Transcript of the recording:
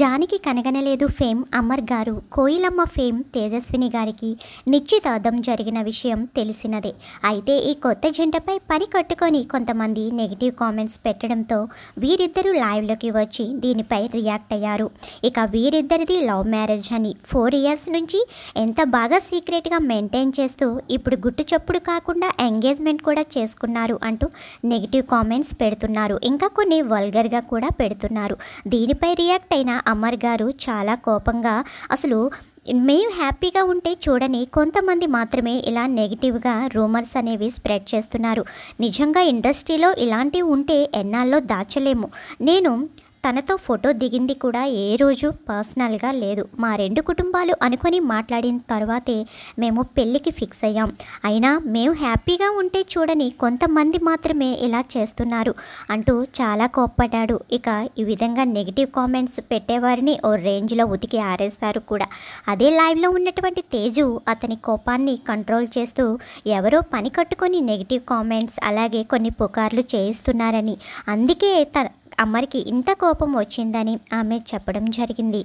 జానికి కనగనలేదు fame Amar గారు కోయిలమ్మ fame Tejaswini గారికి నిశ్చితార్థం జరిగిన విషయం తెలిసినదే అయితే ఈ కొత్త జంటపై పని కట్టుకొని కొంతమంది నెగిటివ్ కామెంట్స్ పెట్టడంతో వీరిద్దరూ లైవ్లోకి వచ్చి దీనిపై రియాక్ట్ అయ్యారు ఇక వీరిద్దరిది లవ్ మ్యారేజ్ అని ఫోర్ ఇయర్స్ నుంచి ఎంత బాగా సీక్రెట్గా మెయింటైన్ చేస్తూ ఇప్పుడు గుట్టు చప్పుడు కాకుండా ఎంగేజ్మెంట్ కూడా చేసుకున్నారు అంటూ నెగిటివ్ కామెంట్స్ పెడుతున్నారు ఇంకా కొన్ని వల్గర్గా కూడా పెడుతున్నారు దీనిపై రియాక్ట్ అయిన అమర్ గారు చాలా కోపంగా అసలు మేము హ్యాపీగా ఉంటే చూడని కొంతమంది మాత్రమే ఇలా నెగిటివ్గా రూమర్స్ అనేవి స్ప్రెడ్ చేస్తున్నారు నిజంగా ఇండస్ట్రీలో ఇలాంటివి ఉంటే ఎన్నాల్లో దాచలేము నేను తనతో ఫోటో దిగింది కూడా ఏ రోజు పర్సనల్గా లేదు మా రెండు కుటుంబాలు అనుకొని మాట్లాడిన తర్వాతే మేము పెళ్ళికి ఫిక్స్ అయ్యాం అయినా మేము హ్యాపీగా ఉంటే చూడని కొంతమంది మాత్రమే ఇలా చేస్తున్నారు అంటూ చాలా కోప్పడ్డాడు ఇక ఈ విధంగా నెగిటివ్ కామెంట్స్ పెట్టేవారిని ఓ రేంజ్లో ఉతికి ఆరేస్తారు కూడా అదే లైవ్లో ఉన్నటువంటి తేజు అతని కోపాన్ని కంట్రోల్ చేస్తూ ఎవరో పని కట్టుకొని నెగిటివ్ కామెంట్స్ అలాగే కొన్ని పుకార్లు చేయిస్తున్నారని అందుకే తన అమ్మరికి ఇంత కోపం వచ్చిందని ఆమె చెప్పడం జరిగింది